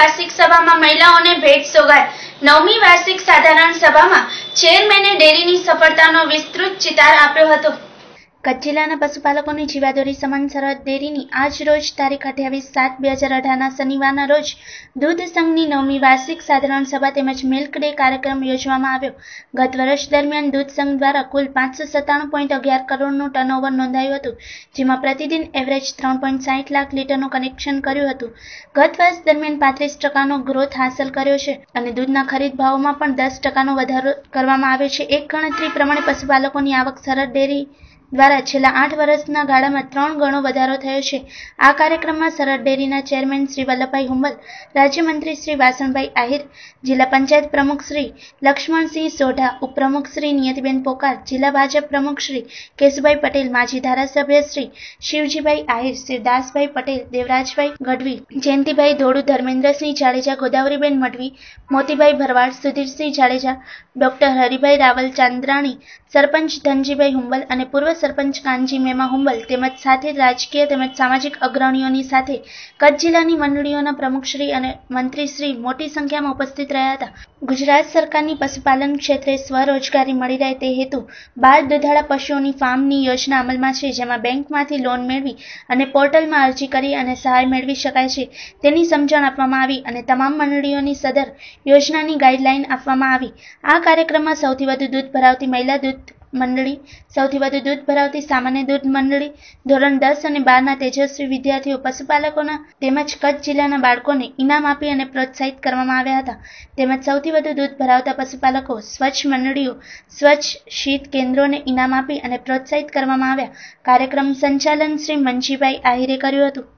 વાર્ષિક સભામાં મહિલાઓને ભેટ સોગાદ નવમી વાર્ષિક સાધારણ સભામાં ચેરમેને ડેરીની સફળતાનો વિસ્તૃત ચિતાર આપ્યો હતો કચ્છ જિલ્લાના પશુપાલકોની જીવાદોરી સમાન સરહદ ડેરીની આજ રોજ તારીખ અઠ્યાવીસ સાત બે હજાર અઢારના શનિવારના રોજ દૂધ સંઘની નવમી વાર્ષિક સાધારણ સભા તેમજ મિલ્ક ડે કાર્યક્રમ યોજવામાં આવ્યો ગત વર્ષ દરમિયાન દૂધ સંઘ દ્વારા કુલ પાંચસો સત્તાણું પોઈન્ટ અગિયાર કરોડનું ટર્નઓવર નોંધાયું હતું જેમાં પ્રતિદિન એવરેજ ત્રણ પોઈન્ટ સાહીઠ લાખ લીટરનું કનેક્શન કર્યું હતું ગત વર્ષ દરમિયાન પાંત્રીસ ટકાનો ગ્રોથ હાંસલ કર્યો છે અને દૂધના ખરીદ ભાવોમાં પણ દસ ટકાનો વધારો કરવામાં આવ્યો છે એક ગણતરી પ્રમાણે પશુપાલકોની આવક સરહદ ડેરી દ્વારા છેલ્લા આઠ વર્ષના ગાળામાં ત્રણ ગણો વધારો થયો છે આ કાર્યક્રમમાં સરહદ ડેરીના ચેરમેન શ્રી વલ્લભભાઈ હુંબલ રાજ્યમંત્રી શ્રી વાસણભાઈ આહિર જિલ્લા પંચાયત પ્રમુખ શ્રી લક્ષ્મણસિંહ સોઢા ઉપપ્રમુખ શ્રી નિયતિબેન પોકાર જિલ્લા ભાજપ પ્રમુખ શ્રી કેશુભાઈ પટેલ માજી ધારાસભ્ય શ્રી શિવજીભાઈ આહિર શ્રી દાસભાઈ પટેલ દેવરાજભાઈ ગઢવી જયંતિભાઈ ધોળુ ધર્મેન્દ્રસિંહ જાડેજા ગોદાવરીબેન મઢવી મોતીભાઈ ભરવાડ સુધીરસિંહ જાડેજા ડોક્ટર હરિભાઈ રાવલ ચાંદ્રાણી સરપંચ ધનજીભાઈ હુંબલ અને પૂર્વ સરપંચ કાનજી મેમા હુંબલ તેમજ સાથે રાજકીય તેમજ સામાજિક અગ્રણીઓની સાથે કચ્છ જિલ્લાની મંડળીઓના પ્રમુખશ્રી અને મંત્રીશ્રી મોટી સંખ્યામાં ઉપસ્થિત રહ્યા હતા ગુજરાત સરકારની પશુપાલન ક્ષેત્રે સ્વરોજગારી મળી રહે તે હેતુ બાર દુધાળા પશુઓની ફાર્મની યોજના અમલમાં છે જેમાં બેંકમાંથી લોન મેળવી અને પોર્ટલમાં અરજી કરી અને સહાય મેળવી શકાય છે તેની સમજણ આપવામાં આવી અને તમામ મંડળીઓની સદર યોજનાની ગાઈડલાઈન આપવામાં આવી આ કાર્યક્રમમાં સૌથી વધુ દૂધ ભરાવતી મહિલા દૂધ મંડળી સૌથી વધુ દૂધ ભરાવતી સામાન્ય દૂધ મંડળી ધોરણ દસ અને બારના તેજસ્વી વિદ્યાર્થીઓ પશુપાલકોના તેમજ કચ્છ જિલ્લાના બાળકોને ઇનામ આપી અને પ્રોત્સાહિત કરવામાં આવ્યા હતા તેમજ સૌથી વધુ દૂધ ભરાવતા પશુપાલકો સ્વચ્છ મંડળીઓ સ્વચ્છ શીત કેન્દ્રોને ઇનામ આપી અને પ્રોત્સાહિત કરવામાં આવ્યા કાર્યક્રમ સંચાલન શ્રી મનજીભાઈ આહિરે કર્યું હતું